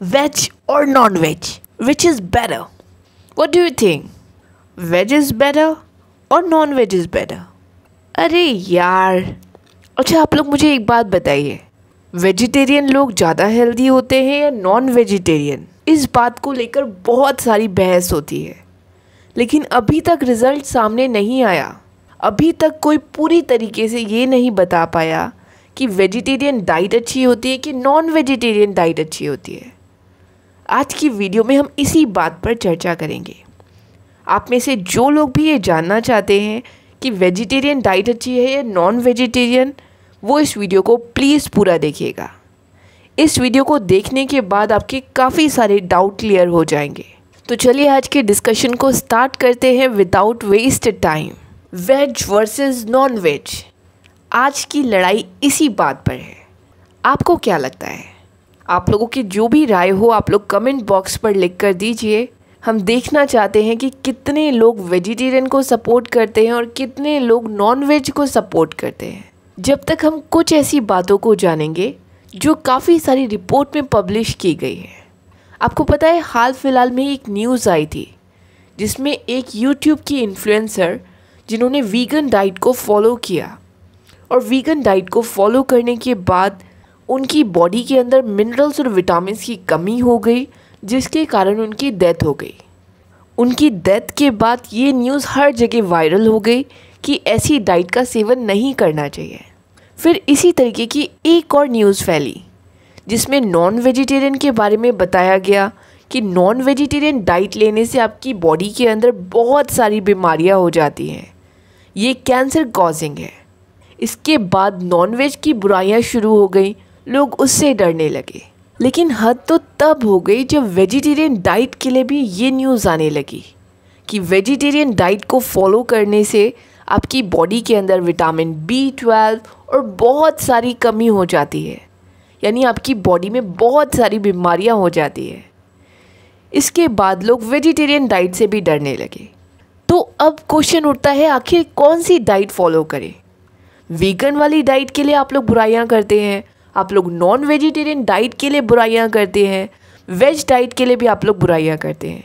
veg or non veg? Which is better? What do you think? Veg is better or non veg is better? अरे यार अच्छा आप लोग मुझे एक बात बताइए वेजिटेरियन लोग ज़्यादा हेल्दी होते हैं या नॉन वेजिटेरियन इस बात को लेकर बहुत सारी बहस होती है लेकिन अभी तक रिज़ल्ट सामने नहीं आया अभी तक कोई पूरी तरीके से ये नहीं बता पाया कि वेजिटेरियन डाइट अच्छी होती है कि नॉन वेजिटेरियन डाइट अच्छी होती है आज की वीडियो में हम इसी बात पर चर्चा करेंगे आप में से जो लोग भी ये जानना चाहते हैं कि वेजिटेरियन डाइट अच्छी है या नॉन वेजिटेरियन वो इस वीडियो को प्लीज़ पूरा देखिएगा इस वीडियो को देखने के बाद आपके काफ़ी सारे डाउट क्लियर हो जाएंगे तो चलिए आज के डिस्कशन को स्टार्ट करते हैं without waste time veg versus non veg आज की लड़ाई इसी बात पर है आपको क्या लगता है आप लोगों की जो भी राय हो आप लोग कमेंट बॉक्स पर लिख कर दीजिए हम देखना चाहते हैं कि कितने लोग वेजिटेरियन को सपोर्ट करते हैं और कितने लोग नॉन वेज को सपोर्ट करते हैं जब तक हम कुछ ऐसी बातों को जानेंगे जो काफ़ी सारी रिपोर्ट में पब्लिश की गई है आपको पता है हाल फिलहाल में एक न्यूज़ आई थी जिसमें एक यूट्यूब की इन्फ्लुएंसर जिन्होंने वीगन डाइट को फॉलो किया और वीगन डाइट को फॉलो करने के बाद उनकी बॉडी के अंदर मिनरल्स और विटामिन की कमी हो गई जिसके कारण उनकी डेथ हो गई उनकी डेथ के बाद ये न्यूज़ हर जगह वायरल हो गई कि ऐसी डाइट का सेवन नहीं करना चाहिए फिर इसी तरीके की एक और न्यूज़ फैली जिसमें नॉन वेजिटेरियन के बारे में बताया गया कि नॉन वेजिटेरियन डाइट लेने से आपकी बॉडी के अंदर बहुत सारी बीमारियां हो जाती हैं ये कैंसर कॉजिंग है इसके बाद नॉन वेज की बुराइयाँ शुरू हो गई लोग उससे डरने लगे लेकिन हद तो तब हो गई जब वेजिटेरियन डाइट के लिए भी ये न्यूज़ आने लगी कि वेजिटेरियन डाइट को फॉलो करने से आपकी बॉडी के अंदर विटामिन बी ट्वेल्व और बहुत सारी कमी हो जाती है यानी आपकी बॉडी में बहुत सारी बीमारियां हो जाती है इसके बाद लोग वेजिटेरियन डाइट से भी डरने लगे तो अब क्वेश्चन उठता है आखिर कौन सी डाइट फॉलो करें वीगन वाली डाइट के लिए आप लोग बुराइयाँ करते हैं आप लोग नॉन वेजिटेरियन डाइट के लिए बुराइयाँ करते हैं वेज डाइट के लिए भी आप लोग बुराइयाँ करते हैं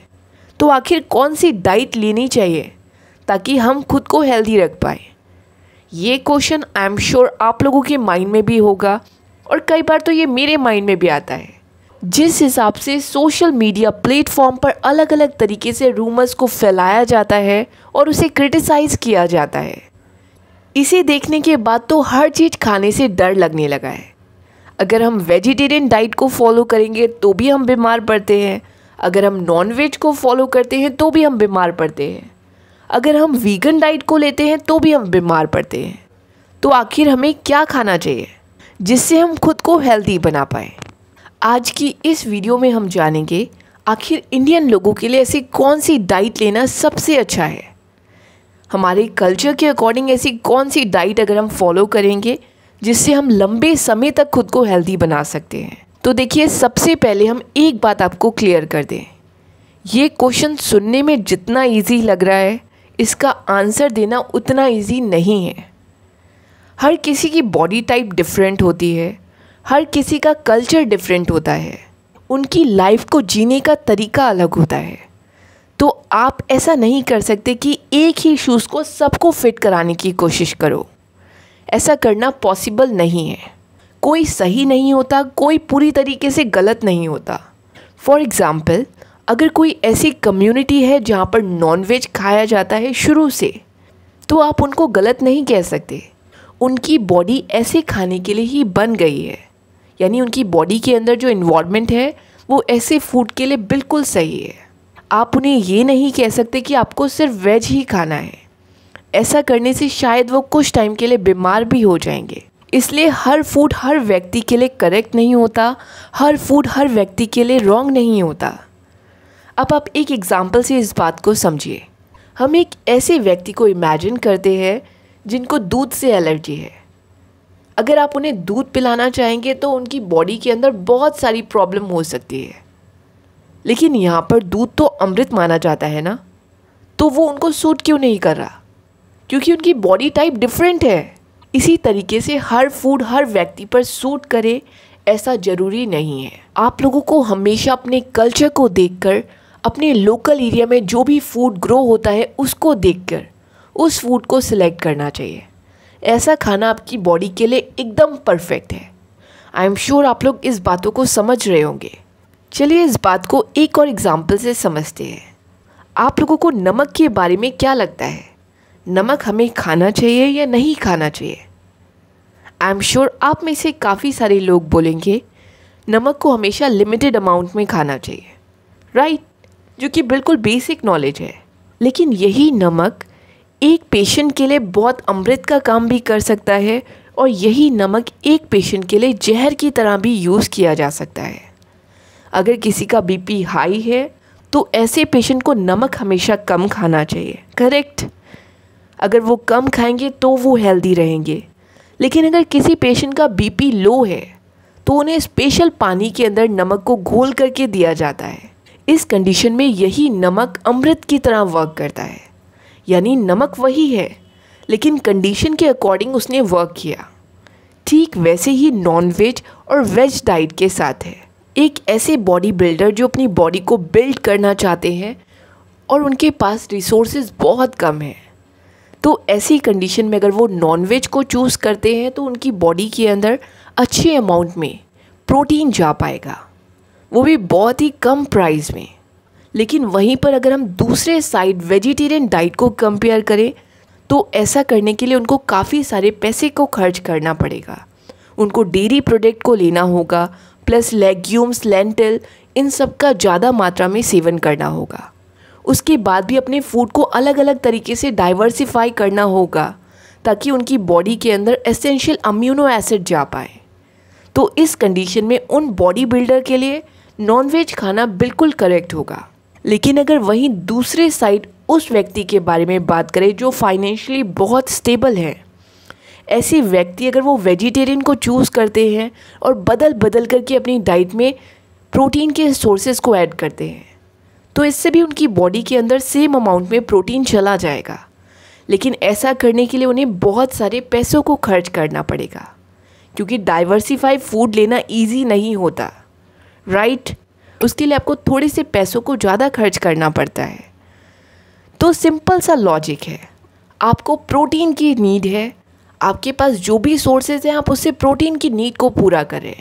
तो आखिर कौन सी डाइट लेनी चाहिए ताकि हम खुद को हेल्दी रख पाए ये क्वेश्चन आई एम श्योर आप लोगों के माइंड में भी होगा और कई बार तो ये मेरे माइंड में भी आता है जिस हिसाब से सोशल मीडिया प्लेटफॉर्म पर अलग अलग तरीके से रूमर्स को फैलाया जाता है और उसे क्रिटिसाइज़ किया जाता है इसे देखने के बाद तो हर चीज़ खाने से डर लगने लगा है अगर हम वेजिटेरियन डाइट को फॉलो करेंगे तो भी हम बीमार पड़ते हैं अगर हम नॉन वेज को फॉलो करते हैं तो भी हम बीमार पड़ते हैं अगर हम वीगन डाइट को लेते हैं तो भी हम बीमार पड़ते हैं तो आखिर हमें क्या खाना चाहिए जिससे हम खुद को हेल्दी बना पाए आज की इस वीडियो में हम जानेंगे आखिर इंडियन लोगों के लिए ऐसी कौन सी डाइट लेना सबसे अच्छा है हमारे कल्चर के अकॉर्डिंग ऐसी कौन सी डाइट अगर हम फॉलो करेंगे जिससे हम लंबे समय तक खुद को हेल्दी बना सकते हैं तो देखिए सबसे पहले हम एक बात आपको क्लियर कर दें ये क्वेश्चन सुनने में जितना इजी लग रहा है इसका आंसर देना उतना इजी नहीं है हर किसी की बॉडी टाइप डिफरेंट होती है हर किसी का कल्चर डिफरेंट होता है उनकी लाइफ को जीने का तरीका अलग होता है तो आप ऐसा नहीं कर सकते कि एक ही शूज़ को सबको फिट कराने की कोशिश करो ऐसा करना पॉसिबल नहीं है कोई सही नहीं होता कोई पूरी तरीके से गलत नहीं होता फॉर एग्ज़ाम्पल अगर कोई ऐसी कम्युनिटी है जहाँ पर नॉनवेज खाया जाता है शुरू से तो आप उनको गलत नहीं कह सकते उनकी बॉडी ऐसे खाने के लिए ही बन गई है यानी उनकी बॉडी के अंदर जो इन्वॉलमेंट है वो ऐसे फूड के लिए बिल्कुल सही है आप उन्हें ये नहीं कह सकते कि आपको सिर्फ वेज ही खाना है ऐसा करने से शायद वो कुछ टाइम के लिए बीमार भी हो जाएंगे इसलिए हर फूड हर व्यक्ति के लिए करेक्ट नहीं होता हर फूड हर व्यक्ति के लिए रॉन्ग नहीं होता अब आप एक एग्ज़ाम्पल से इस बात को समझिए हम एक ऐसे व्यक्ति को इमेजिन करते हैं जिनको दूध से एलर्जी है अगर आप उन्हें दूध पिलाना चाहेंगे तो उनकी बॉडी के अंदर बहुत सारी प्रॉब्लम हो सकती है लेकिन यहाँ पर दूध तो अमृत माना जाता है ना तो वो उनको सूट क्यों नहीं कर रहा क्योंकि उनकी बॉडी टाइप डिफरेंट है इसी तरीके से हर फूड हर व्यक्ति पर सूट करे ऐसा ज़रूरी नहीं है आप लोगों को हमेशा अपने कल्चर को देखकर अपने लोकल एरिया में जो भी फूड ग्रो होता है उसको देखकर उस फूड को सिलेक्ट करना चाहिए ऐसा खाना आपकी बॉडी के लिए एकदम परफेक्ट है आई एम श्योर आप लोग इस बातों को समझ रहे होंगे चलिए इस बात को एक और एग्ज़ाम्पल से समझते हैं आप लोगों को नमक के बारे में क्या लगता है नमक हमें खाना चाहिए या नहीं खाना चाहिए आई एम श्योर आप में से काफ़ी सारे लोग बोलेंगे नमक को हमेशा लिमिटेड अमाउंट में खाना चाहिए राइट right? जो कि बिल्कुल बेसिक नॉलेज है लेकिन यही नमक एक पेशेंट के लिए बहुत अमृत का काम भी कर सकता है और यही नमक एक पेशेंट के लिए जहर की तरह भी यूज़ किया जा सकता है अगर किसी का बीपी हाई है तो ऐसे पेशेंट को नमक हमेशा कम खाना चाहिए करेक्ट अगर वो कम खाएंगे तो वो हेल्दी रहेंगे लेकिन अगर किसी पेशेंट का बीपी लो है तो उन्हें स्पेशल पानी के अंदर नमक को घोल करके दिया जाता है इस कंडीशन में यही नमक अमृत की तरह वर्क करता है यानी नमक वही है लेकिन कंडीशन के अकॉर्डिंग उसने वर्क किया ठीक वैसे ही नॉन वेज और वेज डाइट के साथ है एक ऐसे बॉडी बिल्डर जो अपनी बॉडी को बिल्ड करना चाहते हैं और उनके पास रिसोर्सेज बहुत कम हैं तो ऐसी कंडीशन में अगर वो नॉनवेज को चूज़ करते हैं तो उनकी बॉडी के अंदर अच्छे अमाउंट में प्रोटीन जा पाएगा वो भी बहुत ही कम प्राइस में लेकिन वहीं पर अगर हम दूसरे साइड वेजिटेरियन डाइट को कंपेयर करें तो ऐसा करने के लिए उनको काफ़ी सारे पैसे को खर्च करना पड़ेगा उनको डेयरी प्रोडक्ट को लेना होगा प्लस लेग्यूम्स लेंटल इन सब का ज़्यादा मात्रा में सेवन करना होगा उसके बाद भी अपने फूड को अलग अलग तरीके से डाइवर्सिफाई करना होगा ताकि उनकी बॉडी के अंदर एसेंशियल अम्यूनो एसिड जा पाए तो इस कंडीशन में उन बॉडी बिल्डर के लिए नॉनवेज खाना बिल्कुल करेक्ट होगा लेकिन अगर वहीं दूसरे साइड उस व्यक्ति के बारे में बात करें जो फाइनेंशियली बहुत स्टेबल है ऐसे व्यक्ति अगर वो वेजिटेरियन को चूज़ करते हैं और बदल बदल करके अपनी डाइट में प्रोटीन के सोर्सेज को ऐड करते हैं तो इससे भी उनकी बॉडी के अंदर सेम अमाउंट में प्रोटीन चला जाएगा लेकिन ऐसा करने के लिए उन्हें बहुत सारे पैसों को खर्च करना पड़ेगा क्योंकि डाइवर्सिफाइड फूड लेना इजी नहीं होता राइट उसके लिए आपको थोड़े से पैसों को ज़्यादा खर्च करना पड़ता है तो सिंपल सा लॉजिक है आपको प्रोटीन की नीड है आपके पास जो भी सोर्सेज हैं आप उससे प्रोटीन की नीड को पूरा करें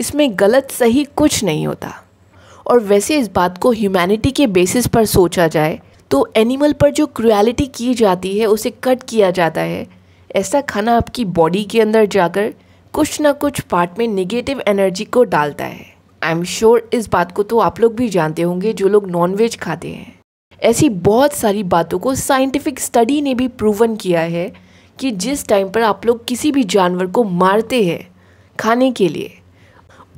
इसमें गलत सही कुछ नहीं होता और वैसे इस बात को ह्यूमैनिटी के बेसिस पर सोचा जाए तो एनिमल पर जो क्रुएलिटी की जाती है उसे कट किया जाता है ऐसा खाना आपकी बॉडी के अंदर जाकर कुछ ना कुछ पार्ट में नेगेटिव एनर्जी को डालता है आई एम श्योर इस बात को तो आप लोग भी जानते होंगे जो लोग नॉनवेज खाते हैं ऐसी बहुत सारी बातों को साइंटिफिक स्टडी ने भी प्रूवन किया है कि जिस टाइम पर आप लोग किसी भी जानवर को मारते हैं खाने के लिए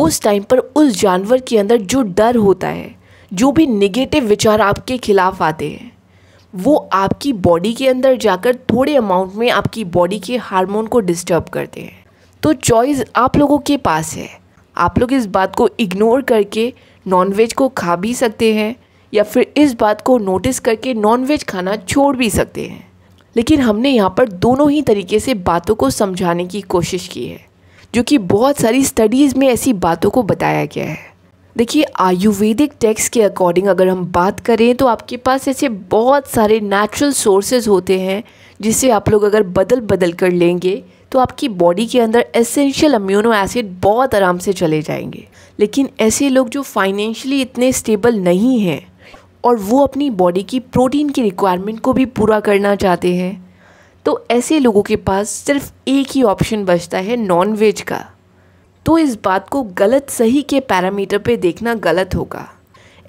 उस टाइम पर उस जानवर के अंदर जो डर होता है जो भी निगेटिव विचार आपके खिलाफ आते हैं वो आपकी बॉडी के अंदर जाकर थोड़े अमाउंट में आपकी बॉडी के हार्मोन को डिस्टर्ब करते हैं तो चॉइस आप लोगों के पास है आप लोग इस बात को इग्नोर करके नॉनवेज को खा भी सकते हैं या फिर इस बात को नोटिस करके नॉनवेज खाना छोड़ भी सकते हैं लेकिन हमने यहाँ पर दोनों ही तरीके से बातों को समझाने की कोशिश की है जो कि बहुत सारी स्टडीज़ में ऐसी बातों को बताया गया है देखिए आयुर्वेदिक टेक्स्ट के अकॉर्डिंग अगर हम बात करें तो आपके पास ऐसे बहुत सारे नेचुरल सोर्सेज होते हैं जिसे आप लोग अगर बदल बदल कर लेंगे तो आपकी बॉडी के अंदर एसेंशियल अम्यूनो एसिड बहुत आराम से चले जाएंगे लेकिन ऐसे लोग जो फाइनेंशियली इतने स्टेबल नहीं हैं और वो अपनी बॉडी की प्रोटीन की रिक्वायरमेंट को भी पूरा करना चाहते हैं तो ऐसे लोगों के पास सिर्फ एक ही ऑप्शन बचता है नॉन वेज का तो इस बात को गलत सही के पैरामीटर पे देखना गलत होगा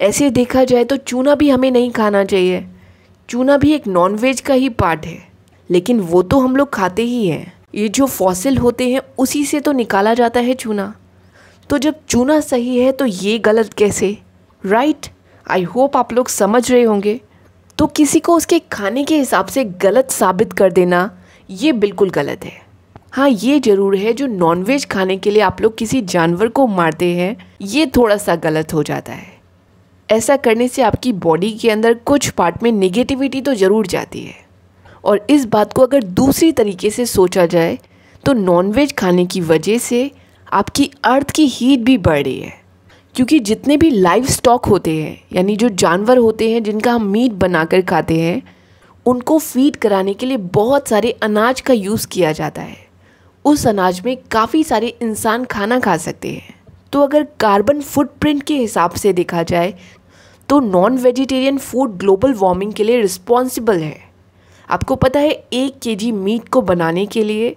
ऐसे देखा जाए तो चूना भी हमें नहीं खाना चाहिए चूना भी एक नॉन वेज का ही पार्ट है लेकिन वो तो हम लोग खाते ही हैं ये जो फॉसिल होते हैं उसी से तो निकाला जाता है चूना तो जब चूना सही है तो ये गलत कैसे राइट आई होप आप लोग समझ रहे होंगे तो किसी को उसके खाने के हिसाब से गलत साबित कर देना ये बिल्कुल गलत है हाँ ये ज़रूर है जो नॉनवेज खाने के लिए आप लोग किसी जानवर को मारते हैं ये थोड़ा सा गलत हो जाता है ऐसा करने से आपकी बॉडी के अंदर कुछ पार्ट में नेगेटिविटी तो ज़रूर जाती है और इस बात को अगर दूसरी तरीके से सोचा जाए तो नॉनवेज खाने की वजह से आपकी अर्थ की हीट भी बढ़ रही है क्योंकि जितने भी लाइव स्टॉक होते हैं यानी जो जानवर होते हैं जिनका हम मीट बनाकर खाते हैं उनको फीड कराने के लिए बहुत सारे अनाज का यूज़ किया जाता है उस अनाज में काफ़ी सारे इंसान खाना खा सकते हैं तो अगर कार्बन फुटप्रिंट के हिसाब से देखा जाए तो non vegetarian food global warming के लिए रिस्पॉन्सिबल है आपको पता है एक के मीट को बनाने के लिए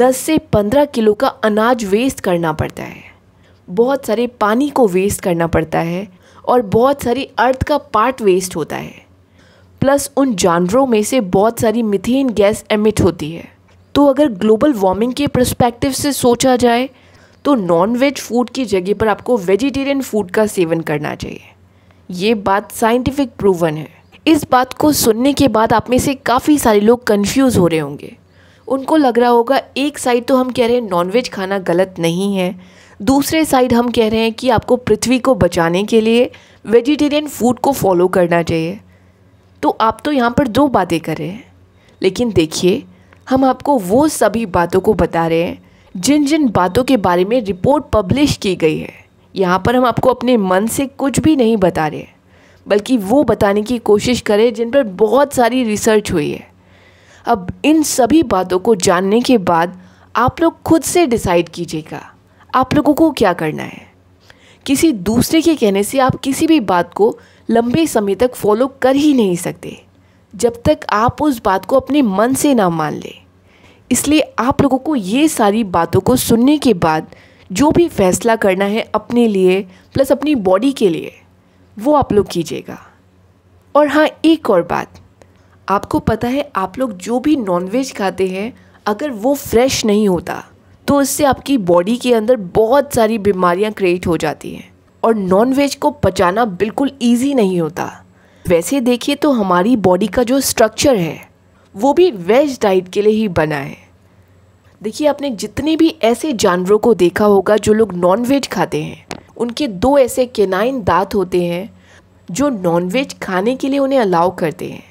10 से 15 किलो का अनाज वेस्ट करना पड़ता है बहुत सारे पानी को वेस्ट करना पड़ता है और बहुत सारी अर्थ का पार्ट वेस्ट होता है प्लस उन जानवरों में से बहुत सारी मिथेन गैस एमिट होती है तो अगर ग्लोबल वार्मिंग के प्रस्पेक्टिव से सोचा जाए तो नॉन वेज फूड की जगह पर आपको वेजिटेरियन फूड का सेवन करना चाहिए ये बात साइंटिफिक प्रूवन है इस बात को सुनने के बाद आप में से काफ़ी सारे लोग कंफ्यूज हो रहे होंगे उनको लग रहा होगा एक साइड तो हम कह रहे हैं नॉनवेज खाना गलत नहीं है दूसरे साइड हम कह रहे हैं कि आपको पृथ्वी को बचाने के लिए वेजिटेरियन फूड को फॉलो करना चाहिए तो आप तो यहाँ पर दो बातें कर रहे हैं लेकिन देखिए हम आपको वो सभी बातों को बता रहे हैं जिन जिन बातों के बारे में रिपोर्ट पब्लिश की गई है यहाँ पर हम आपको अपने मन से कुछ भी नहीं बता रहे बल्कि वो बताने की कोशिश करें जिन पर बहुत सारी रिसर्च हुई है अब इन सभी बातों को जानने के बाद आप लोग खुद से डिसाइड कीजिएगा आप लोगों को क्या करना है किसी दूसरे के कहने से आप किसी भी बात को लंबे समय तक फॉलो कर ही नहीं सकते जब तक आप उस बात को अपने मन से ना मान लें इसलिए आप लोगों को ये सारी बातों को सुनने के बाद जो भी फैसला करना है अपने लिए प्लस अपनी बॉडी के लिए वो आप लोग कीजिएगा और हाँ एक और बात आपको पता है आप लोग जो भी नॉनवेज खाते हैं अगर वो फ्रेश नहीं होता तो उससे आपकी बॉडी के अंदर बहुत सारी बीमारियाँ क्रिएट हो जाती हैं और नॉन वेज को पचाना बिल्कुल ईजी नहीं होता वैसे देखिए तो हमारी बॉडी का जो स्ट्रक्चर है वो भी वेज डाइट के लिए ही बना है देखिए आपने जितने भी ऐसे जानवरों को देखा होगा जो लोग नॉन वेज खाते हैं उनके दो ऐसे केनाइन दांत होते हैं जो नॉन वेज खाने के लिए उन्हें अलाउ करते हैं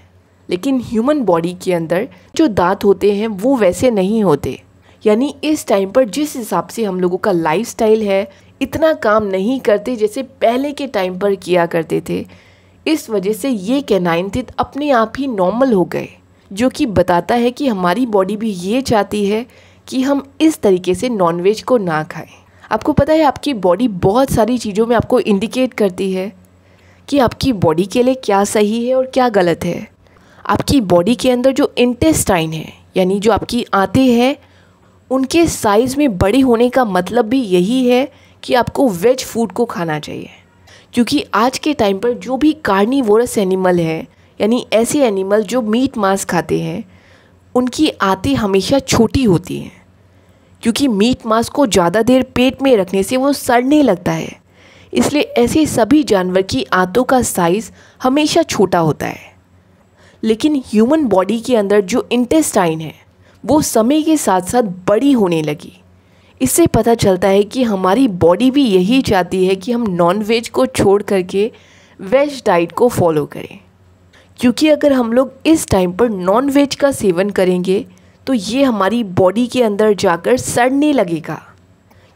लेकिन ह्यूमन बॉडी के अंदर जो दांत होते हैं वो वैसे नहीं होते यानी इस टाइम पर जिस हिसाब से हम लोगों का लाइफ है इतना काम नहीं करते जैसे पहले के टाइम पर किया करते थे इस वजह से ये कैनाइन अपने आप ही नॉर्मल हो गए जो कि बताता है कि हमारी बॉडी भी ये चाहती है कि हम इस तरीके से नॉनवेज को ना खाएं आपको पता है आपकी बॉडी बहुत सारी चीज़ों में आपको इंडिकेट करती है कि आपकी बॉडी के लिए क्या सही है और क्या गलत है आपकी बॉडी के अंदर जो इंटेस्टाइन है यानी जो आपकी आते हैं उनके साइज़ में बड़े होने का मतलब भी यही है कि आपको वेज फूड को खाना चाहिए क्योंकि आज के टाइम पर जो भी कार्निवोरस एनिमल है यानी ऐसे एनिमल जो मीट मांस खाते हैं उनकी आते हमेशा छोटी होती हैं क्योंकि मीट मांस को ज़्यादा देर पेट में रखने से वो सड़ने लगता है इसलिए ऐसे सभी जानवर की आंतों का साइज़ हमेशा छोटा होता है लेकिन ह्यूमन बॉडी के अंदर जो इंटेस्टाइन है वो समय के साथ साथ बड़ी होने लगी इससे पता चलता है कि हमारी बॉडी भी यही चाहती है कि हम नॉन वेज को छोड़ करके वेज डाइट को फॉलो करें क्योंकि अगर हम लोग इस टाइम पर नॉन वेज का सेवन करेंगे तो ये हमारी बॉडी के अंदर जाकर सड़ने लगेगा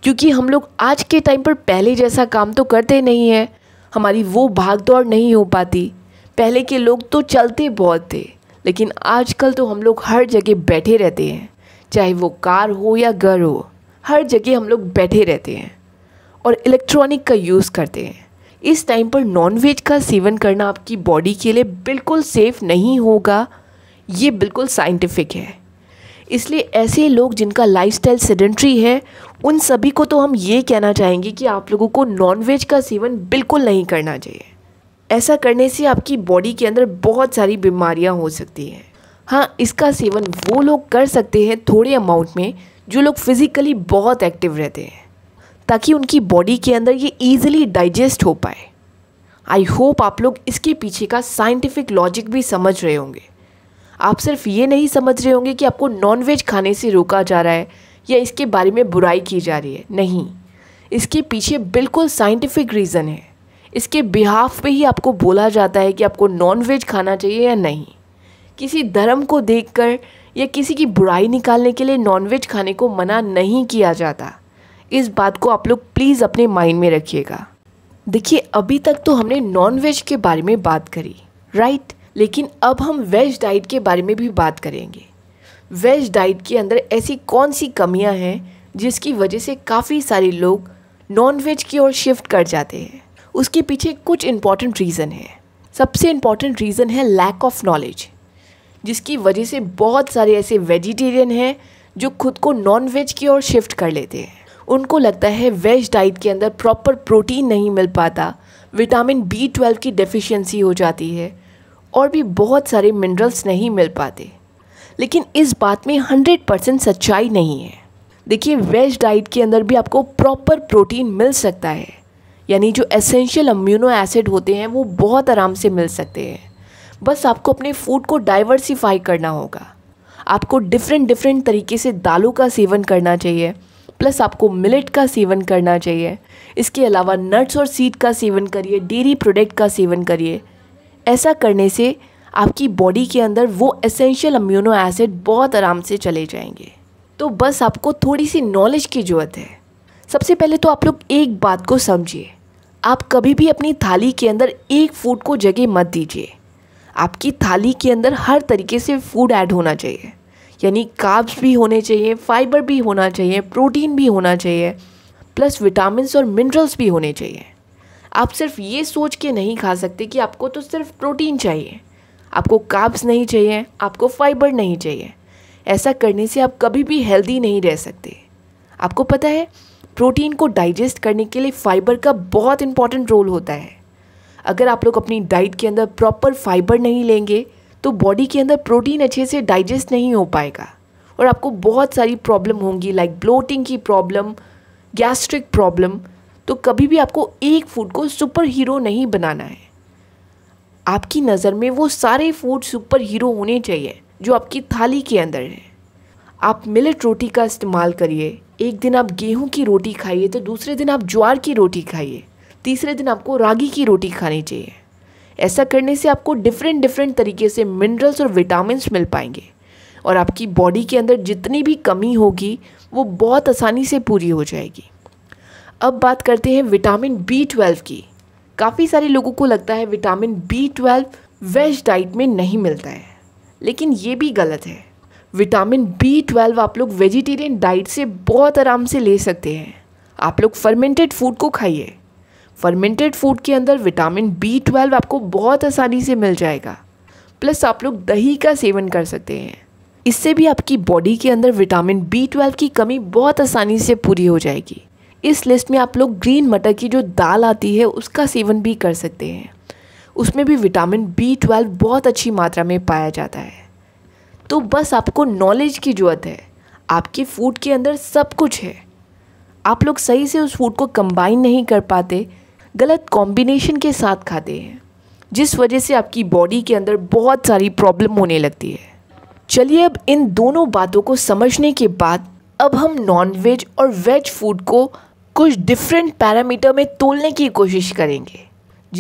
क्योंकि हम लोग आज के टाइम पर पहले जैसा काम तो करते नहीं हैं हमारी वो भाग दौड़ नहीं हो पाती पहले के लोग तो चलते बहुत थे लेकिन आजकल तो हम लोग हर जगह बैठे रहते हैं चाहे वो कार हो या घर हो हर जगह हम लोग बैठे रहते हैं और इलेक्ट्रॉनिक का यूज़ करते हैं इस टाइम पर नॉनवेज का सेवन करना आपकी बॉडी के लिए बिल्कुल सेफ़ नहीं होगा ये बिल्कुल साइंटिफिक है इसलिए ऐसे लोग जिनका लाइफस्टाइल सेडेंट्री है उन सभी को तो हम ये कहना चाहेंगे कि आप लोगों को नॉनवेज का सेवन बिल्कुल नहीं करना चाहिए ऐसा करने से आपकी बॉडी के अंदर बहुत सारी बीमारियाँ हो सकती हैं हाँ इसका सेवन वो लोग कर सकते हैं थोड़े अमाउंट में जो लोग फिज़िकली बहुत एक्टिव रहते हैं ताकि उनकी बॉडी के अंदर ये ईजिली डाइजेस्ट हो पाए आई होप आप लोग इसके पीछे का साइंटिफिक लॉजिक भी समझ रहे होंगे आप सिर्फ ये नहीं समझ रहे होंगे कि आपको नॉनवेज खाने से रोका जा रहा है या इसके बारे में बुराई की जा रही है नहीं इसके पीछे बिल्कुल साइंटिफिक रीज़न है इसके बिहाफ पे ही आपको बोला जाता है कि आपको नॉन वेज खाना चाहिए या नहीं किसी धर्म को देखकर या किसी की बुराई निकालने के लिए नॉनवेज खाने को मना नहीं किया जाता इस बात को आप लोग प्लीज़ अपने माइंड में रखिएगा देखिए अभी तक तो हमने नॉनवेज के बारे में बात करी राइट लेकिन अब हम वेज डाइट के बारे में भी बात करेंगे वेज डाइट के अंदर ऐसी कौन सी कमियां हैं जिसकी वजह से काफ़ी सारे लोग नॉनवेज की ओर शिफ्ट कर जाते हैं उसके पीछे कुछ इम्पॉर्टेंट रीज़न है सबसे इम्पॉर्टेंट रीज़न है लैक ऑफ नॉलेज जिसकी वजह से बहुत सारे ऐसे वेजिटेरियन हैं जो खुद को नॉन वेज की ओर शिफ्ट कर लेते हैं उनको लगता है वेज डाइट के अंदर प्रॉपर प्रोटीन नहीं मिल पाता विटामिन बी ट्वेल्व की डेफिशिएंसी हो जाती है और भी बहुत सारे मिनरल्स नहीं मिल पाते लेकिन इस बात में हंड्रेड परसेंट सच्चाई नहीं है देखिए वेज डाइट के अंदर भी आपको प्रॉपर प्रोटीन मिल सकता है यानी जो एसेंशियल अम्यूनो एसिड होते हैं वो बहुत आराम से मिल सकते हैं बस आपको अपने फूड को डाइवर्सिफाई करना होगा आपको डिफरेंट डिफरेंट तरीके से दालों का सेवन करना चाहिए प्लस आपको मिलेट का सेवन करना चाहिए इसके अलावा नट्स और सीड का सेवन करिए डेयरी प्रोडक्ट का सेवन करिए ऐसा करने से आपकी बॉडी के अंदर वो एसेंशियल अम्यूनो एसिड बहुत आराम से चले जाएंगे तो बस आपको थोड़ी सी नॉलेज की ज़रूरत है सबसे पहले तो आप लोग एक बात को समझिए आप कभी भी अपनी थाली के अंदर एक फूड को जगह मत दीजिए आपकी थाली के अंदर हर तरीके से फूड ऐड होना चाहिए यानी काब्स भी होने चाहिए फाइबर भी होना चाहिए प्रोटीन भी होना चाहिए प्लस विटामिन और मिनरल्स भी होने चाहिए आप सिर्फ ये सोच के नहीं खा सकते कि आपको तो सिर्फ प्रोटीन चाहिए आपको काब्स नहीं चाहिए आपको फाइबर नहीं चाहिए ऐसा करने से आप कभी भी हेल्दी नहीं रह सकते आपको पता है प्रोटीन को डाइजेस्ट करने के लिए फाइबर का बहुत इंपॉर्टेंट रोल होता है अगर आप लोग अपनी डाइट के अंदर प्रॉपर फाइबर नहीं लेंगे तो बॉडी के अंदर प्रोटीन अच्छे से डाइजेस्ट नहीं हो पाएगा और आपको बहुत सारी प्रॉब्लम होंगी लाइक ब्लोटिंग की प्रॉब्लम गैस्ट्रिक प्रॉब्लम तो कभी भी आपको एक फूड को सुपर हीरो नहीं बनाना है आपकी नज़र में वो सारे फूड सुपर हीरो होने चाहिए जो आपकी थाली के अंदर है आप मिलेट रोटी का इस्तेमाल करिए एक दिन आप गेहूं की रोटी खाइए तो दूसरे दिन आप ज्वार की रोटी खाइए तीसरे दिन आपको रागी की रोटी खानी चाहिए ऐसा करने से आपको डिफरेंट डिफरेंट तरीके से मिनरल्स और विटामिन मिल पाएंगे और आपकी बॉडी के अंदर जितनी भी कमी होगी वो बहुत आसानी से पूरी हो जाएगी अब बात करते हैं विटामिन बी ट्वेल्व की काफ़ी सारे लोगों को लगता है vitamin B twelve veg diet में नहीं मिलता है लेकिन ये भी गलत है विटामिन बी ट्वेल्व आप लोग वेजिटेरियन डाइट से बहुत आराम से ले सकते हैं आप लोग फर्मेंटेड फूड को खाइए फर्मेंटेड फूड के अंदर विटामिन बी ट्वेल्व आपको बहुत आसानी से मिल जाएगा प्लस आप लोग दही का सेवन कर सकते हैं इससे भी आपकी बॉडी के अंदर विटामिन बी ट्वेल्व की कमी बहुत आसानी से पूरी हो जाएगी इस लिस्ट में आप लोग ग्रीन मटर की जो दाल आती है उसका सेवन भी कर सकते हैं उसमें भी विटामिन बी ट्वेल्व बहुत अच्छी मात्रा में पाया जाता है तो बस आपको नॉलेज की ज़रूरत है आपके फूड के अंदर सब कुछ है आप लोग सही से उस फूड को कंबाइन नहीं कर पाते गलत कॉम्बिनेशन के साथ खाते हैं जिस वजह से आपकी बॉडी के अंदर बहुत सारी प्रॉब्लम होने लगती है चलिए अब इन दोनों बातों को समझने के बाद अब हम नॉन वेज और वेज फूड को कुछ डिफरेंट पैरामीटर में तोलने की कोशिश करेंगे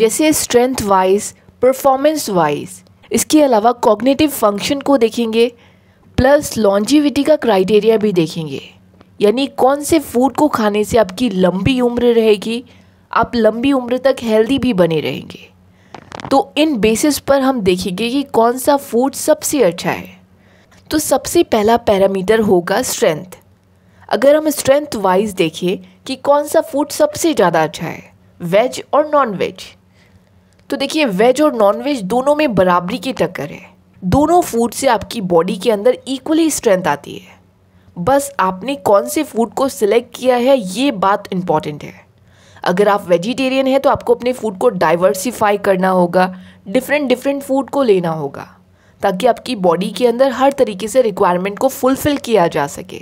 जैसे स्ट्रेंथ वाइज परफॉर्मेंस वाइज इसके अलावा कॉग्नेटिव फंक्शन को देखेंगे प्लस लॉन्जिविटी का क्राइटेरिया भी देखेंगे यानी कौन से फूड को खाने से आपकी लंबी उम्र रहेगी आप लंबी उम्र तक हेल्दी भी बने रहेंगे तो इन बेसिस पर हम देखेंगे कि कौन सा फूड सबसे अच्छा है तो सबसे पहला पैरामीटर होगा स्ट्रेंथ अगर हम स्ट्रेंथ वाइज देखें कि कौन सा फूड सबसे ज़्यादा अच्छा है वेज और नॉन वेज तो देखिए वेज और नॉन वेज दोनों में बराबरी की टक्कर है दोनों फूड से आपकी बॉडी के अंदर इक्वली स्ट्रेंथ आती है बस आपने कौन से फूड को सिलेक्ट किया है ये बात इम्पॉर्टेंट है अगर आप वेजिटेरियन हैं तो आपको अपने फूड को डाइवर्सिफाई करना होगा डिफरेंट डिफरेंट फूड को लेना होगा ताकि आपकी बॉडी के अंदर हर तरीके से रिक्वायरमेंट को फुलफ़िल किया जा सके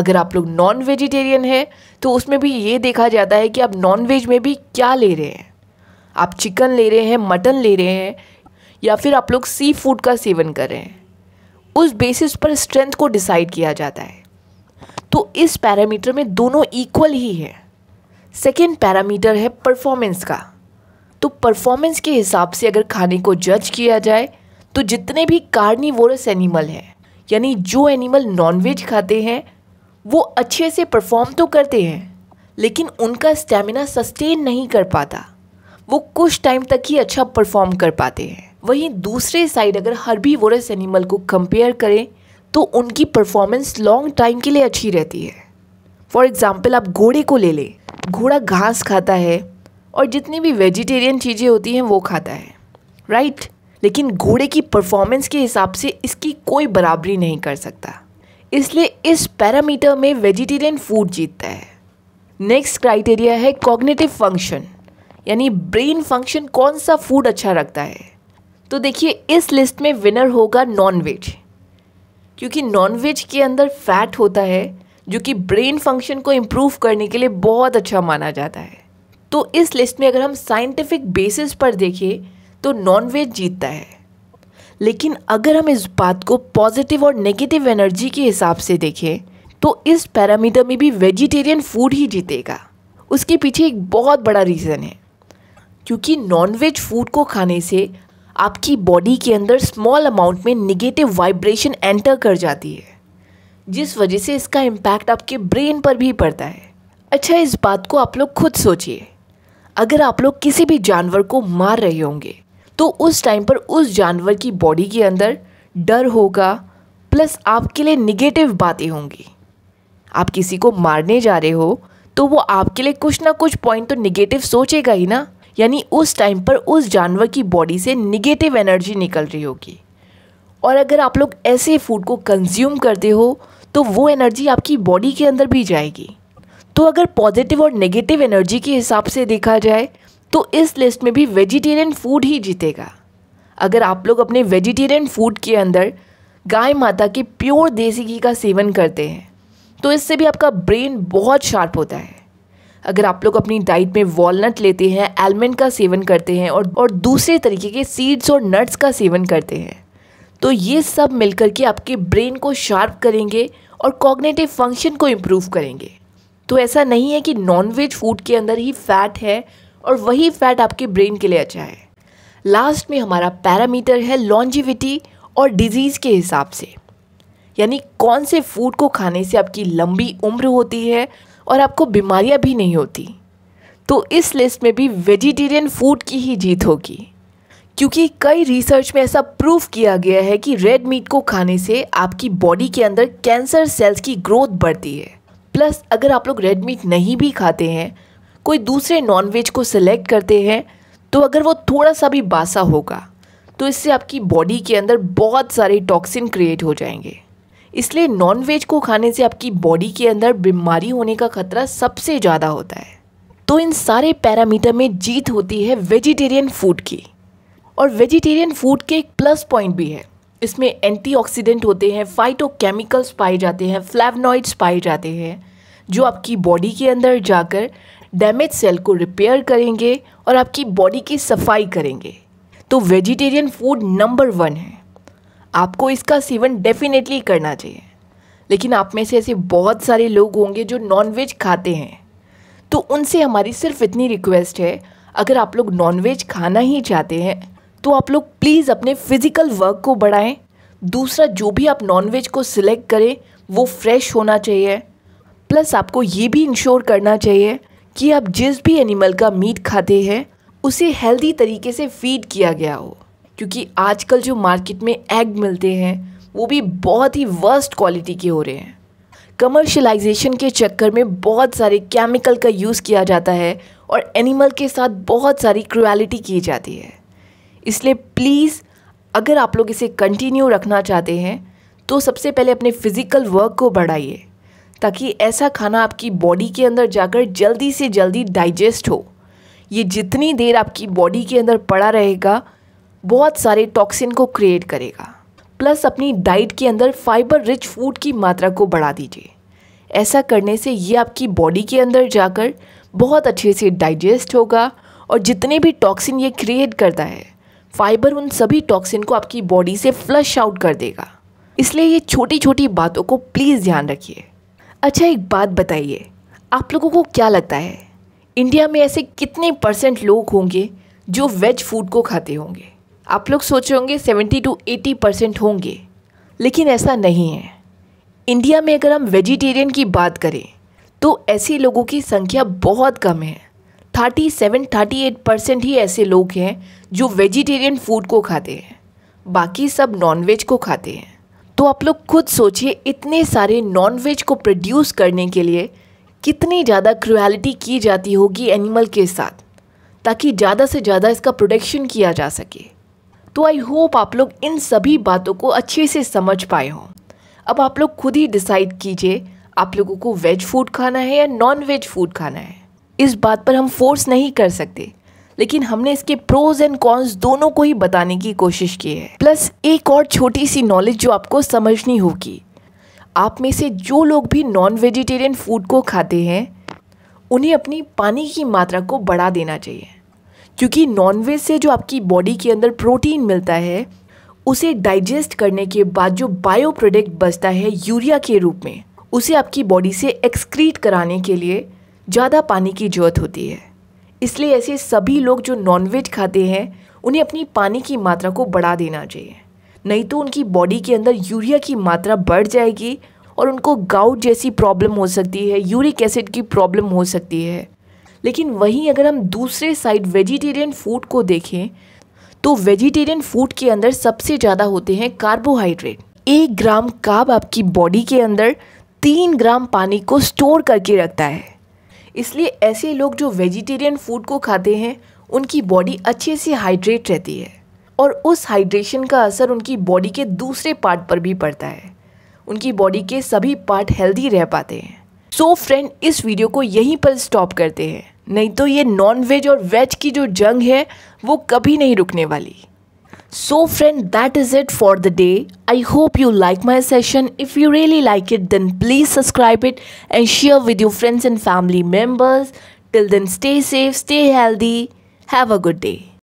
अगर आप लोग नॉन वेजिटेरियन हैं तो उसमें भी ये देखा जाता है कि आप नॉन वेज में भी क्या ले रहे हैं आप चिकन ले रहे हैं मटन ले रहे हैं या फिर आप लोग सी फूड का सेवन कर रहे हैं उस बेसिस पर स्ट्रेंथ को डिसाइड किया जाता है तो इस पैरामीटर में दोनों इक्वल ही है सेकेंड पैरामीटर है परफॉर्मेंस का तो परफॉर्मेंस के हिसाब से अगर खाने को जज किया जाए तो जितने भी कार्निवोरस एनिमल हैं यानी जो एनिमल नॉनवेज खाते हैं वो अच्छे से परफॉर्म तो करते हैं लेकिन उनका स्टेमिना सस्टेन नहीं कर पाता वो कुछ टाइम तक ही अच्छा परफॉर्म कर पाते हैं वहीं दूसरे साइड अगर हर्बी वोरस एनिमल को कंपेयर करें तो उनकी परफॉर्मेंस लॉन्ग टाइम के लिए अच्छी रहती है फॉर एग्ज़ाम्पल आप घोड़े को ले लें घोड़ा घास खाता है और जितनी भी वेजिटेरियन चीज़ें होती हैं वो खाता है राइट right? लेकिन घोड़े की परफॉर्मेंस के हिसाब से इसकी कोई बराबरी नहीं कर सकता इसलिए इस पैरामीटर में वेजिटेरियन फूड जीतता है नेक्स्ट क्राइटेरिया है कॉग्नेटिव फंक्शन यानी ब्रेन फंक्शन कौन सा फूड अच्छा रखता है तो देखिए इस लिस्ट में विनर होगा नॉनवेज क्योंकि नॉनवेज के अंदर फैट होता है जो कि ब्रेन फंक्शन को इम्प्रूव करने के लिए बहुत अच्छा माना जाता है तो इस लिस्ट में अगर हम साइंटिफिक बेसिस पर देखें तो नॉनवेज जीतता है लेकिन अगर हम इस बात को पॉजिटिव और नेगेटिव एनर्जी के हिसाब से देखें तो इस पैरामीटर में भी वेजिटेरियन फूड ही जीतेगा उसके पीछे एक बहुत बड़ा रीज़न है क्योंकि नॉनवेज फूड को खाने से आपकी बॉडी के अंदर स्मॉल अमाउंट में निगेटिव वाइब्रेशन एंटर कर जाती है जिस वजह से इसका इम्पैक्ट आपके ब्रेन पर भी पड़ता है अच्छा इस बात को आप लोग खुद सोचिए अगर आप लोग किसी भी जानवर को मार रहे होंगे तो उस टाइम पर उस जानवर की बॉडी के अंदर डर होगा प्लस आपके लिए निगेटिव बातें होंगी आप किसी को मारने जा रहे हो तो वो आपके लिए कुछ ना कुछ पॉइंट तो निगेटिव सोचेगा ही ना यानी उस टाइम पर उस जानवर की बॉडी से निगेटिव एनर्जी निकल रही होगी और अगर आप लोग ऐसे फूड को कंज्यूम करते हो तो वो एनर्जी आपकी बॉडी के अंदर भी जाएगी तो अगर पॉजिटिव और नेगेटिव एनर्जी के हिसाब से देखा जाए तो इस लिस्ट में भी वेजिटेरियन फूड ही जीतेगा अगर आप लोग अपने वेजिटेरियन फूड के अंदर गाय माता के प्योर देसी घी का सेवन करते हैं तो इससे भी आपका ब्रेन बहुत शार्प होता है अगर आप लोग अपनी डाइट में वॉलनट लेते हैं एलमंड का सेवन करते हैं और और दूसरे तरीके के सीड्स और नट्स का सेवन करते हैं तो ये सब मिलकर के आपके ब्रेन को शार्प करेंगे और कॉग्नेटिव फंक्शन को इम्प्रूव करेंगे तो ऐसा नहीं है कि नॉनवेज फूड के अंदर ही फैट है और वही फैट आपके ब्रेन के लिए अच्छा है लास्ट में हमारा पैरामीटर है लॉन्जिविटी और डिजीज़ के हिसाब से यानी कौन से फूड को खाने से आपकी लंबी उम्र होती है और आपको बीमारियाँ भी नहीं होती तो इस लिस्ट में भी वेजिटेरियन फूड की ही जीत होगी क्योंकि कई रिसर्च में ऐसा प्रूव किया गया है कि रेड मीट को खाने से आपकी बॉडी के अंदर कैंसर सेल्स की ग्रोथ बढ़ती है प्लस अगर आप लोग रेड मीट नहीं भी खाते हैं कोई दूसरे नॉनवेज को सिलेक्ट करते हैं तो अगर वो थोड़ा सा भी बासा होगा तो इससे आपकी बॉडी के अंदर बहुत सारे टॉक्सिन क्रिएट हो जाएंगे इसलिए नॉनवेज को खाने से आपकी बॉडी के अंदर बीमारी होने का खतरा सबसे ज़्यादा होता है तो इन सारे पैरामीटर में जीत होती है वेजिटेरियन फूड की और वेजिटेरियन फूड के एक प्लस पॉइंट भी है इसमें एंटीऑक्सीडेंट होते हैं फाइटोकेमिकल्स पाए जाते हैं फ्लैवनॉइड्स पाए जाते हैं जो आपकी बॉडी के अंदर जाकर डैमेज सेल को रिपेयर करेंगे और आपकी बॉडी की सफाई करेंगे तो वेजिटेरियन फूड नंबर वन है आपको इसका सेवन डेफिनेटली करना चाहिए लेकिन आप में से ऐसे बहुत सारे लोग होंगे जो नॉनवेज खाते हैं तो उनसे हमारी सिर्फ इतनी रिक्वेस्ट है अगर आप लोग नॉनवेज खाना ही चाहते हैं तो आप लोग प्लीज़ अपने फिज़िकल वर्क को बढ़ाएं दूसरा जो भी आप नॉनवेज को सिलेक्ट करें वो फ्रेश होना चाहिए प्लस आपको ये भी इंश्योर करना चाहिए कि आप जिस भी एनिमल का मीट खाते हैं उसे हेल्दी तरीके से फीड किया गया हो क्योंकि आजकल जो मार्केट में एग मिलते हैं वो भी बहुत ही वर्स्ट क्वालिटी के हो रहे हैं कमर्शलाइजेशन के चक्कर में बहुत सारे केमिकल का यूज़ किया जाता है और एनिमल के साथ बहुत सारी क्रुअलिटी की जाती है इसलिए प्लीज़ अगर आप लोग इसे कंटिन्यू रखना चाहते हैं तो सबसे पहले अपने फिज़िकल वर्क को बढ़ाइए ताकि ऐसा खाना आपकी बॉडी के अंदर जाकर जल्दी से जल्दी डाइजेस्ट हो ये जितनी देर आपकी बॉडी के अंदर पड़ा रहेगा बहुत सारे टॉक्सिन को क्रिएट करेगा प्लस अपनी डाइट के अंदर फाइबर रिच फूड की मात्रा को बढ़ा दीजिए ऐसा करने से ये आपकी बॉडी के अंदर जाकर बहुत अच्छे से डाइजेस्ट होगा और जितने भी टॉक्सिन ये क्रिएट करता है फाइबर उन सभी टॉक्सिन को आपकी बॉडी से फ्लश आउट कर देगा इसलिए ये छोटी छोटी बातों को प्लीज़ ध्यान रखिए अच्छा एक बात बताइए आप लोगों को क्या लगता है इंडिया में ऐसे कितने परसेंट लोग होंगे जो वेज फूड को खाते होंगे आप लोग सोच रहे होंगे सेवेंटी टू एटी परसेंट होंगे लेकिन ऐसा नहीं है इंडिया में अगर हम वेजिटेरियन की बात करें तो ऐसे लोगों की संख्या बहुत कम है thirty seven thirty eight percent ही ऐसे लोग हैं जो वेजिटेरियन फूड को खाते हैं बाकी सब नॉनवेज को खाते हैं तो आप लोग खुद सोचिए इतने सारे नॉनवेज को प्रोड्यूस करने के लिए कितनी ज़्यादा क्रुअलिटी की जाती होगी एनिमल के साथ ताकि ज़्यादा से ज़्यादा इसका प्रोडक्शन किया जा सके तो आई होप आप लोग इन सभी बातों को अच्छे से समझ पाए हों अब आप लोग खुद ही डिसाइड कीजिए आप लोगों को वेज फूड खाना है या नॉन वेज फूड खाना है इस बात पर हम फोर्स नहीं कर सकते लेकिन हमने इसके प्रोज एंड कॉन्स दोनों को ही बताने की कोशिश की है प्लस एक और छोटी सी नॉलेज जो आपको समझनी होगी आप में से जो लोग भी नॉन वेजिटेरियन फूड को खाते हैं उन्हें अपनी पानी की मात्रा को बढ़ा देना चाहिए क्योंकि नॉनवेज से जो आपकी बॉडी के अंदर प्रोटीन मिलता है उसे डाइजेस्ट करने के बाद जो बायो प्रोडक्ट बचता है यूरिया के रूप में उसे आपकी बॉडी से एक्सक्रीट कराने के लिए ज़्यादा पानी की ज़रूरत होती है इसलिए ऐसे सभी लोग जो नॉनवेज खाते हैं उन्हें अपनी पानी की मात्रा को बढ़ा देना चाहिए नहीं तो उनकी बॉडी के अंदर यूरिया की मात्रा बढ़ जाएगी और उनको गाउट जैसी प्रॉब्लम हो सकती है यूरिक एसिड की प्रॉब्लम हो सकती है लेकिन वहीं अगर हम दूसरे साइड वेजिटेरियन फूड को देखें तो वेजिटेरियन फूड के अंदर सबसे ज़्यादा होते हैं कार्बोहाइड्रेट एक ग्राम काब आपकी बॉडी के अंदर तीन ग्राम पानी को स्टोर करके रखता है इसलिए ऐसे लोग जो वेजिटेरियन फूड को खाते हैं उनकी बॉडी अच्छे से हाइड्रेट रहती है और उस हाइड्रेशन का असर उनकी बॉडी के दूसरे पार्ट पर भी पड़ता है उनकी बॉडी के सभी पार्ट हेल्दी रह पाते हैं सो so फ्रेंड इस वीडियो को यहीं पर स्टॉप करते हैं नहीं तो ये नॉन वेज और वेज की जो जंग है वो कभी नहीं रुकने वाली so friend that is it for the day I hope you like my session if you really like it then please subscribe it and share with your friends and family members till then stay safe stay healthy have a good day